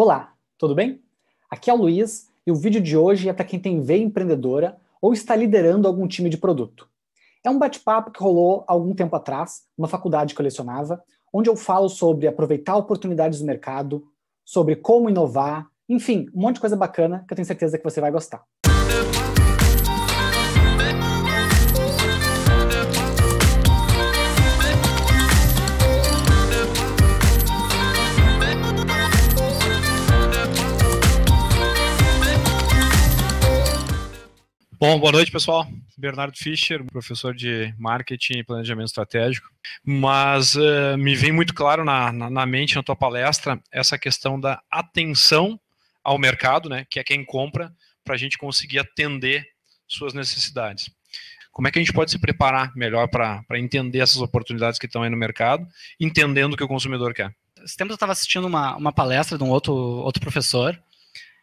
Olá, tudo bem? Aqui é o Luiz e o vídeo de hoje é para quem tem veia empreendedora ou está liderando algum time de produto. É um bate-papo que rolou algum tempo atrás, numa faculdade que eu lecionava, onde eu falo sobre aproveitar oportunidades do mercado, sobre como inovar, enfim, um monte de coisa bacana que eu tenho certeza que você vai gostar. Bom, boa noite, pessoal. Bernardo Fischer, professor de marketing e planejamento estratégico. Mas uh, me vem muito claro na, na, na, mente, na tua palestra, essa questão da atenção ao mercado, né, que é quem compra, para a gente conseguir atender suas necessidades. Como é que a gente pode se preparar melhor para entender essas oportunidades que estão aí no mercado, entendendo o que o consumidor quer? Esse tempo eu estava assistindo uma, uma palestra de um outro, outro professor,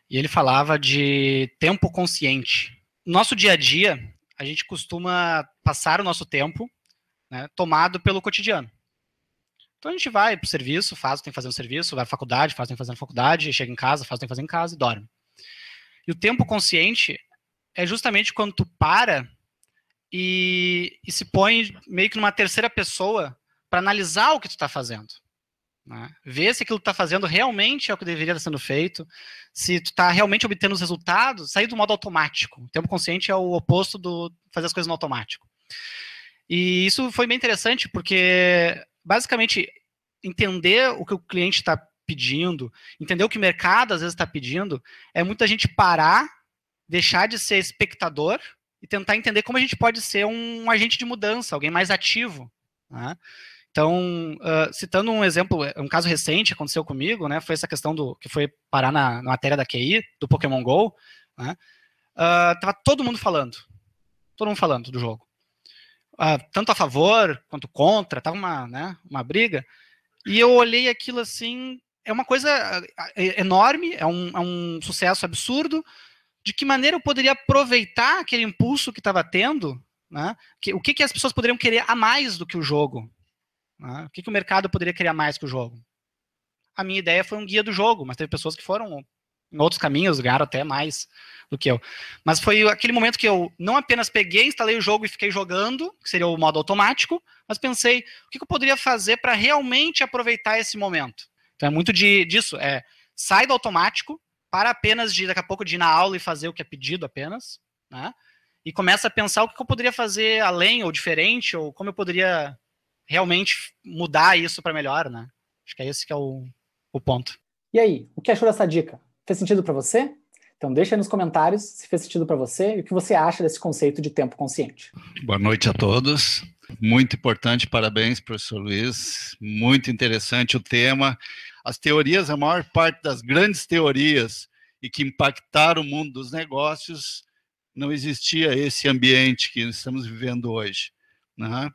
e ele falava de tempo consciente nosso dia a dia, a gente costuma passar o nosso tempo né, tomado pelo cotidiano. Então a gente vai para o serviço, faz o que tem que fazer no serviço, vai à faculdade, faz o que tem que fazer na faculdade, chega em casa, faz o que tem que fazer em casa e dorme. E o tempo consciente é justamente quando tu para e, e se põe meio que numa terceira pessoa para analisar o que tu está fazendo. Né? Ver se aquilo que está fazendo realmente é o que deveria estar sendo feito, se tu está realmente obtendo os resultados, sair do modo automático. O tempo consciente é o oposto do fazer as coisas no automático. E isso foi bem interessante, porque basicamente entender o que o cliente está pedindo, entender o que o mercado às vezes está pedindo, é muita gente parar, deixar de ser espectador e tentar entender como a gente pode ser um agente de mudança, alguém mais ativo. Né? Então, uh, citando um exemplo, é, um caso recente aconteceu comigo, né? Foi essa questão do que foi parar na, na matéria da QI do Pokémon Go, né? Uh, tava todo mundo falando, todo mundo falando do jogo, uh, tanto a favor quanto contra, tava uma, né, uma briga. E eu olhei aquilo assim, é uma coisa é, é enorme, é um, é um sucesso absurdo. De que maneira eu poderia aproveitar aquele impulso que estava tendo, né? o que, que as pessoas poderiam querer a mais do que o jogo, né? O que, que o mercado poderia criar mais que o jogo? A minha ideia foi um guia do jogo, mas teve pessoas que foram em outros caminhos, ganharam até mais do que eu. Mas foi aquele momento que eu não apenas peguei, instalei o jogo e fiquei jogando, que seria o modo automático, mas pensei, o que eu poderia fazer para realmente aproveitar esse momento? Então é muito de, disso, é sai do automático, para apenas de, daqui a pouco, de ir na aula e fazer o que é pedido apenas, né? E começa a pensar o que eu poderia fazer além ou diferente, ou como eu poderia realmente mudar isso para melhor, né? Acho que é esse que é o, o ponto. E aí, o que achou dessa dica? Fez sentido para você? Então deixa aí nos comentários se fez sentido para você e o que você acha desse conceito de tempo consciente. Boa noite a todos. Muito importante, parabéns, professor Luiz. Muito interessante o tema. As teorias, a maior parte das grandes teorias e que impactaram o mundo dos negócios, não existia esse ambiente que estamos vivendo hoje. Né?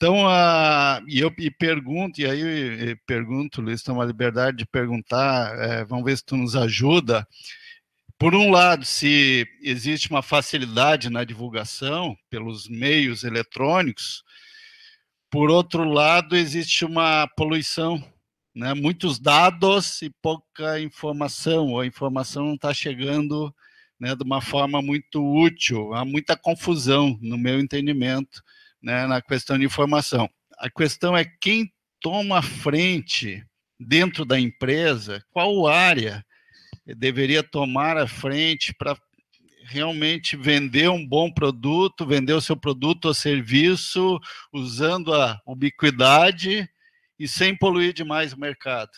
Então, uh, e eu e pergunto, e aí pergunto, Luiz, tem uma liberdade de perguntar, é, vamos ver se tu nos ajuda. Por um lado, se existe uma facilidade na divulgação pelos meios eletrônicos, por outro lado, existe uma poluição, né? muitos dados e pouca informação, ou a informação não está chegando né, de uma forma muito útil, há muita confusão, no meu entendimento né, na questão de informação. A questão é quem toma frente dentro da empresa, qual área deveria tomar a frente para realmente vender um bom produto, vender o seu produto ou serviço usando a ubiquidade e sem poluir demais o mercado.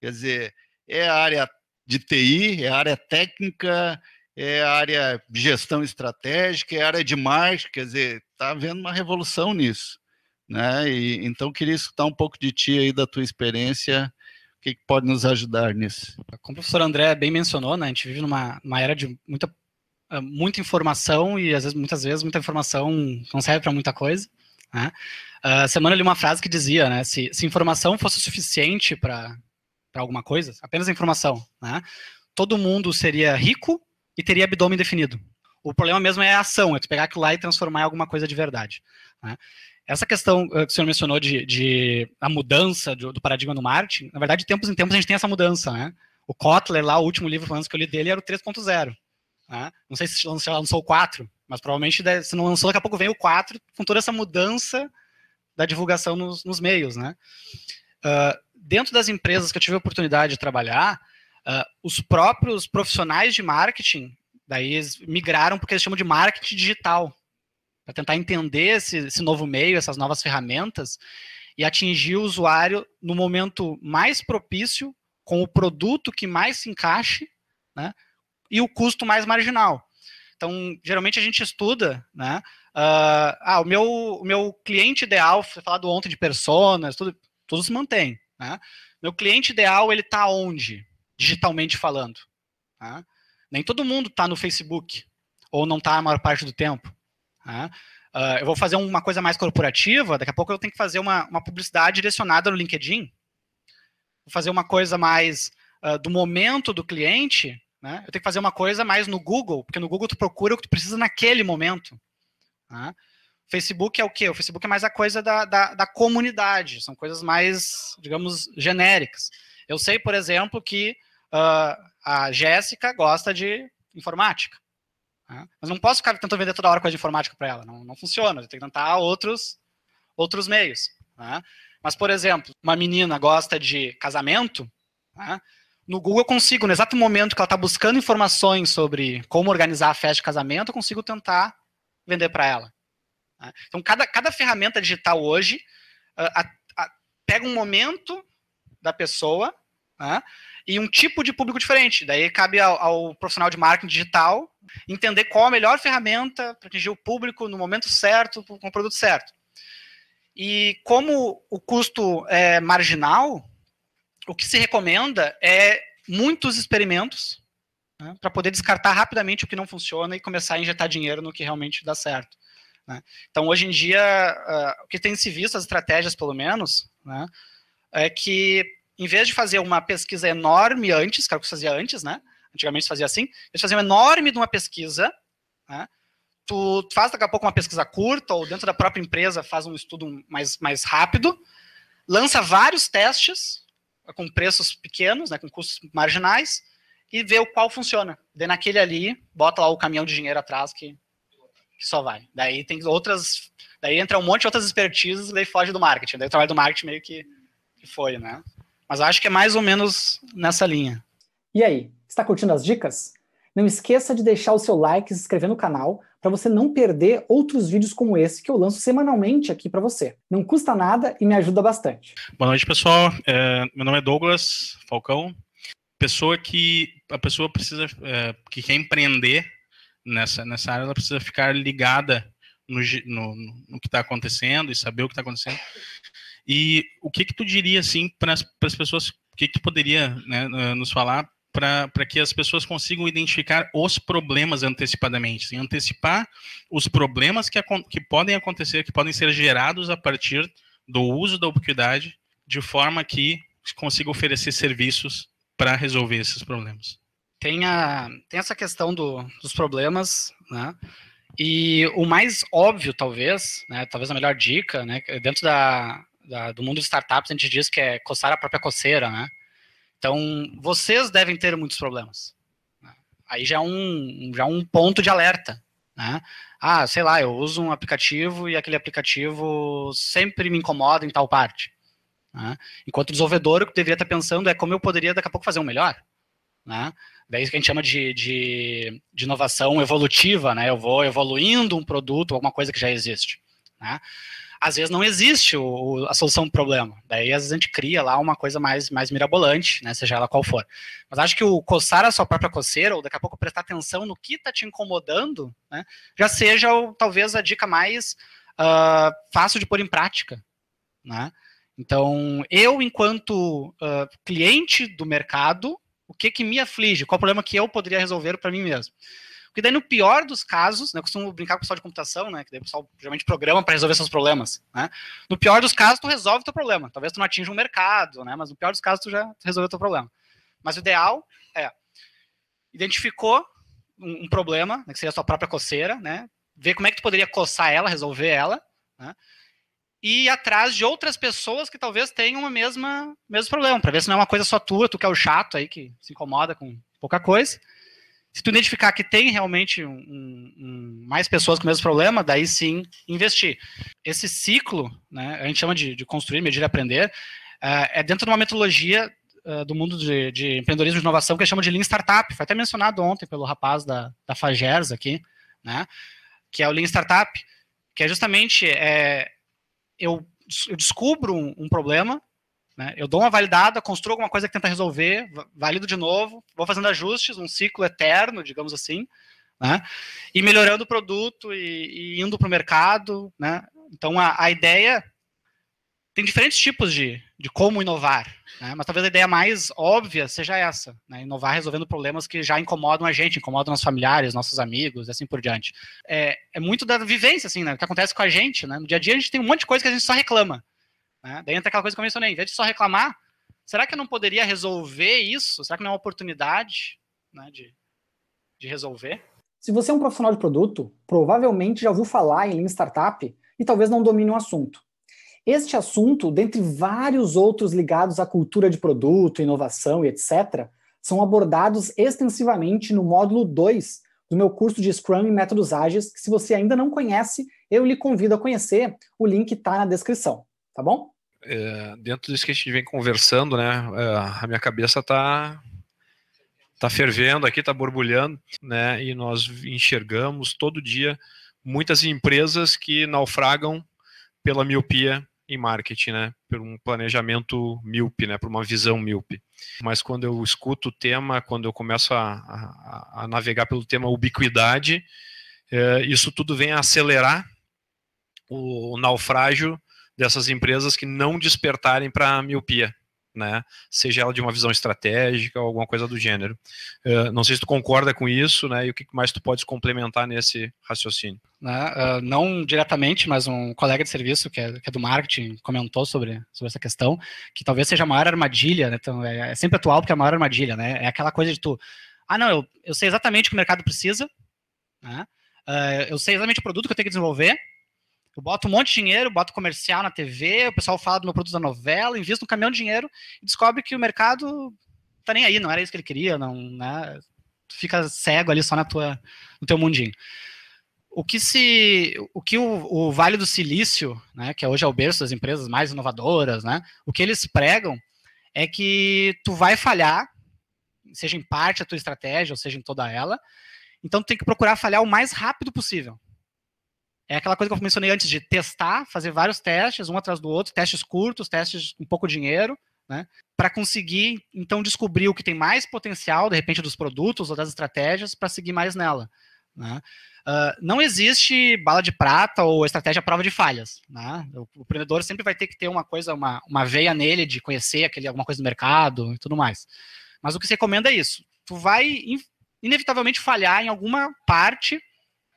Quer dizer, é a área de TI, é a área técnica, é a área de gestão estratégica, é a área de marketing, quer dizer, está havendo uma revolução nisso. Né? E, então, queria escutar um pouco de ti aí, da tua experiência, o que, que pode nos ajudar nisso? Como o professor André bem mencionou, né, a gente vive numa, numa era de muita, eh, muita informação e às vezes, muitas vezes muita informação não serve para muita coisa. Né? Uh, semana eu li uma frase que dizia, né, se, se informação fosse suficiente para alguma coisa, apenas informação, né, todo mundo seria rico e teria abdômen definido. O problema mesmo é a ação, é tu pegar aquilo lá e transformar em alguma coisa de verdade. Né? Essa questão eh, que o senhor mencionou de, de a mudança do, do, paradigma no Marte, na verdade, de tempos em tempos a gente tem essa mudança, né? O Kotler, lá, o último livro falando que eu li dele era o 3.0. Né? Não sei se lançou, lançou o 4, mas provavelmente se não lançou, daqui a pouco vem o 4, com toda essa mudança da divulgação nos, nos meios, né? Uh, dentro das empresas que eu tive a oportunidade de trabalhar, Uh, os próprios profissionais de marketing, daí eles migraram porque eles chamam de marketing digital, para tentar entender esse, esse novo meio, essas novas ferramentas, e atingir o usuário no momento mais propício, com o produto que mais se encaixe, né, e o custo mais marginal. Então, geralmente a gente estuda, né? Uh, ah, o meu, o meu cliente ideal, foi falado ontem de personas, tudo, tudo se mantém, né? Meu cliente ideal, ele está onde? digitalmente falando. Tá? Nem todo mundo está no Facebook, ou não está a maior parte do tempo. Tá? Uh, eu vou fazer uma coisa mais corporativa, daqui a pouco eu tenho que fazer uma, uma publicidade direcionada no LinkedIn. Vou fazer uma coisa mais uh, do momento do cliente, né? eu tenho que fazer uma coisa mais no Google, porque no Google tu procura o que tu precisa naquele momento. Tá? Facebook é o quê? O Facebook é mais a coisa da, da, da comunidade, são coisas mais, digamos, genéricas. Eu sei, por exemplo, que uh, a Jéssica gosta de informática. Né? Mas não posso ficar tentando vender toda hora coisa de informática para ela, não, não funciona, tem que tentar outros, outros meios. Né? Mas, por exemplo, uma menina gosta de casamento, né? no Google eu consigo, no exato momento que ela está buscando informações sobre como organizar a festa de casamento, eu consigo tentar vender para ela. Né? Então, cada, cada ferramenta digital hoje ah, a, a, pega um momento da pessoa né? e um tipo de público diferente. Daí cabe ao, ao, profissional de marketing digital entender qual a melhor ferramenta para atingir o público no momento certo, com o produto certo. E como o custo é marginal, o que se recomenda é muitos experimentos né, para poder descartar rapidamente o que não funciona e começar a injetar dinheiro no que realmente dá certo. Né? Então, hoje em dia, uh, o que tem se visto, as estratégias pelo menos, né, é que em vez de fazer uma pesquisa enorme antes, que era o que você fazia antes, né? Antigamente você fazia assim, fazer faziam enorme de uma pesquisa, né? Tu, tu faz daqui a pouco uma pesquisa curta, ou dentro da própria empresa faz um estudo mais, mais rápido, lança vários testes com preços pequenos, né, com custos marginais, e vê o qual funciona. Daí naquele ali, bota lá o caminhão de dinheiro atrás que, que só vai. Daí tem outras. Daí entra um monte de outras expertises e daí foge do marketing. Daí o trabalho do marketing meio que, que foi, né? Mas acho que é mais ou menos nessa linha. E aí, está curtindo as dicas? Não esqueça de deixar o seu like e se inscrever no canal para você não perder outros vídeos como esse que eu lanço semanalmente aqui para você. Não custa nada e me ajuda bastante. Boa noite, pessoal. É, meu nome é Douglas Falcão. Pessoa que a pessoa precisa é, que quer empreender nessa nessa área, ela precisa ficar ligada no, no, no que está acontecendo e saber o que está acontecendo. E o que que tu diria, assim, para as pessoas, o que que tu poderia né, eh, nos falar para que as pessoas consigam identificar os problemas antecipadamente, assim, antecipar os problemas que, que podem acontecer, que podem ser gerados a partir do uso da ubiquidade, de forma que consiga oferecer serviços para resolver esses problemas. Tem, a, tem essa questão do, dos problemas, né? E o mais óbvio, talvez, né, talvez a melhor dica, né, dentro da, da, do mundo de startups, a gente diz que é coçar a própria coceira, né? Então, vocês devem ter muitos problemas. Né? Aí já é um, já é um ponto de alerta, né? Ah, sei lá, eu uso um aplicativo e aquele aplicativo sempre me incomoda em tal parte. Né? Enquanto o desenvolvedor, o que deveria estar pensando é como eu poderia daqui a pouco fazer um melhor. Né? é isso que a gente chama de, de, de, inovação evolutiva, né? Eu vou evoluindo um produto, alguma coisa que já existe. Né? às vezes não existe o, a solução do problema. Daí, às vezes, a gente cria lá uma coisa mais, mais mirabolante, né, seja ela qual for. Mas acho que o coçar a sua própria coceira, ou daqui a pouco prestar atenção no que está te incomodando, né, já seja o, talvez a dica mais uh, fácil de pôr em prática. Né? Então, eu, enquanto uh, cliente do mercado, o que, que me aflige? Qual o problema que eu poderia resolver para mim mesmo? Porque daí, no pior dos casos, né, eu costumo brincar com o pessoal de computação, né? Que daí o pessoal geralmente programa para resolver seus problemas. Né? No pior dos casos, tu resolve o teu problema. Talvez tu não atinja um mercado, né? Mas no pior dos casos, tu já resolveu o teu problema. Mas o ideal é identificou um, um problema, né, que seria a sua própria coceira, né? Ver como é que tu poderia coçar ela, resolver ela, né? e ir atrás de outras pessoas que talvez tenham o mesmo problema, para ver se não é uma coisa só tua, tu que é o chato aí, que se incomoda com pouca coisa, se tu identificar que tem realmente um, um, mais pessoas com o mesmo problema, daí sim investir. Esse ciclo, né, a gente chama de, de construir, medir, aprender, uh, é dentro de uma metodologia uh, do mundo de, de empreendedorismo e inovação que chama de Lean Startup. Foi até mencionado ontem pelo rapaz da, da Fagers aqui, né, que é o Lean Startup, que é justamente é, eu, eu descubro um, um problema, né? Eu dou uma validada, construo alguma coisa que tenta resolver, valido de novo, vou fazendo ajustes, um ciclo eterno, digamos assim, né? e melhorando o produto e, e indo para o mercado. Né? Então, a, a, ideia tem diferentes tipos de, de como inovar, né? mas talvez a ideia mais óbvia seja essa, né? inovar resolvendo problemas que já incomodam a gente, incomodam nossos familiares, nossos amigos, e assim por diante. É, é muito da vivência, assim, né? o que acontece com a gente. No dia a dia, a gente tem um monte de coisa que a gente só reclama. Né? Daí entra aquela coisa que eu mencionei, em vez de só reclamar, será que eu não poderia resolver isso? Será que não é uma oportunidade né, de, de resolver? Se você é um profissional de produto, provavelmente já ouviu falar em Lean Startup e talvez não domine o assunto. Este assunto, dentre vários outros ligados à cultura de produto, inovação e etc., são abordados extensivamente no módulo 2 do meu curso de Scrum e Métodos Ágeis, que se você ainda não conhece, eu lhe convido a conhecer, o link está na descrição, tá bom? é, dentro disso que a gente vem conversando, né, é, a minha cabeça está tá fervendo aqui, está borbulhando, né, e nós enxergamos todo dia muitas empresas que naufragam pela miopia em marketing, né, por um planejamento míope, né, por uma visão míope. Mas quando eu escuto o tema, quando eu começo a, a, a navegar pelo tema ubiquidade, é, isso tudo vem a acelerar o, o naufrágio dessas empresas que não despertarem para a miopia. Né? Seja ela de uma visão estratégica ou alguma coisa do gênero. Uh, não sei se tu concorda com isso, né? E o que mais tu podes complementar nesse raciocínio? Uh, não diretamente, mas um colega de serviço que é, que é, do marketing comentou sobre, sobre essa questão, que talvez seja a maior armadilha, né? Então, é, é sempre atual porque é a maior armadilha, né? É aquela coisa de tu, ah, não, eu, eu sei exatamente o que o mercado precisa, né? Uh, eu sei exatamente o produto que eu tenho que desenvolver, eu boto um monte de dinheiro, boto comercial na TV, o pessoal fala do meu produto da novela, invisto um caminhão de dinheiro e descobre que o mercado tá nem aí, não era isso que ele queria, não, né? Tu fica cego ali só na tua, no teu mundinho. O que se, o que o, o Vale do Silício, né, que é hoje é o berço das empresas mais inovadoras, né, o que eles pregam é que tu vai falhar, seja em parte a tua estratégia ou seja em toda ela, então tu tem que procurar falhar o mais rápido possível. É aquela coisa que eu mencionei antes de testar, fazer vários testes, um atrás do outro, testes curtos, testes com pouco dinheiro, né? Para conseguir, então, descobrir o que tem mais potencial, de repente, dos produtos ou das estratégias, para seguir mais nela. Né? Uh, não existe bala de prata ou estratégia prova de falhas. Né? O, o empreendedor sempre vai ter que ter uma coisa, uma, uma veia nele de conhecer aquele, alguma coisa do mercado e tudo mais. Mas o que se recomenda é isso. Tu vai, in, inevitavelmente, falhar em alguma parte,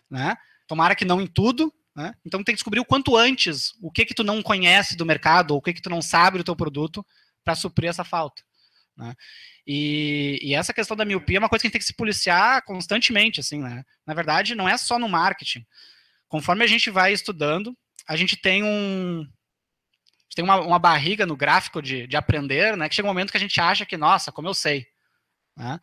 né? Tomara que não em tudo, né? Então tem que descobrir o quanto antes o que que tu não conhece do mercado, ou o que que tu não sabe do teu produto, para suprir essa falta. Né? E, e, essa questão da miopia é uma coisa que a gente tem que se policiar constantemente, assim, né? Na verdade, não é só no marketing. Conforme a gente vai estudando, a gente tem um tem uma, uma, barriga no gráfico de, de aprender, né? Que chega um momento que a gente acha que, nossa, como eu sei. Né?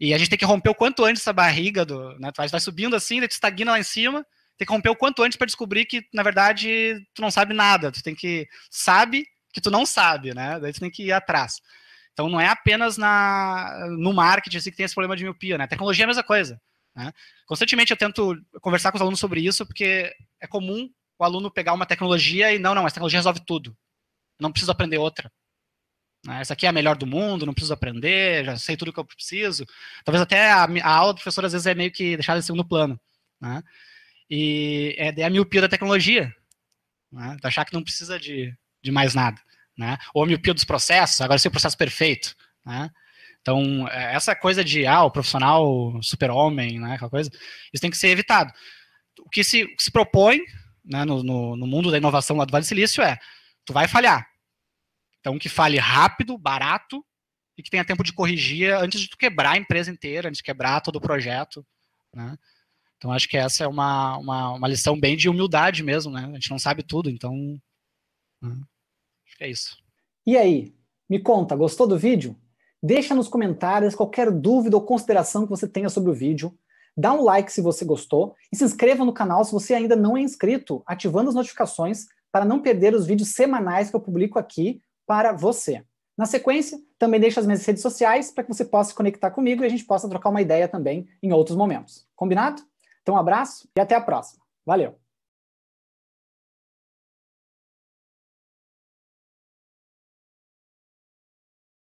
E a gente tem que romper o quanto antes essa barriga do. Né? Tu vai subindo assim, daí tu estagna lá em cima, tem que romper o quanto antes para descobrir que, na verdade, tu não sabe nada. Tu tem que. Sabe que tu não sabe, né? Daí tu tem que ir atrás. Então não é apenas na, no marketing assim, que tem esse problema de miopia, né? tecnologia é a mesma coisa. Né? Constantemente eu tento conversar com os alunos sobre isso, porque é comum o aluno pegar uma tecnologia e não, não, essa tecnologia resolve tudo. não preciso aprender outra. Né? Essa aqui é a melhor do mundo, não preciso aprender, já sei tudo o que eu preciso. Talvez até a, a aula do professor às vezes é meio que deixada em segundo plano. Né? E é, é, a miopia da tecnologia, né? de achar que não precisa de, de mais nada. Né? Ou a miopia dos processos, agora ser o processo perfeito. Né? Então, é, essa coisa de, ah, o profissional super-homem, né, aquela coisa, isso tem que ser evitado. O que se, se propõe né, no, no, no, mundo da inovação lá do Vale do Silício é, tu vai falhar, então, que fale rápido, barato e que tenha tempo de corrigir antes de tu quebrar a empresa inteira, antes de quebrar todo o projeto. Né? Então, acho que essa é uma, uma, uma, lição bem de humildade mesmo, né? A gente não sabe tudo, então. Né? Acho que é isso. E aí? Me conta, gostou do vídeo? Deixa nos comentários qualquer dúvida ou consideração que você tenha sobre o vídeo. Dá um like se você gostou e se inscreva no canal se você ainda não é inscrito, ativando as notificações para não perder os vídeos semanais que eu publico aqui para você. Na sequência, também deixo as minhas redes sociais para que você possa se conectar comigo e a gente possa trocar uma ideia também em outros momentos. Combinado? Então, um abraço e até a próxima. Valeu!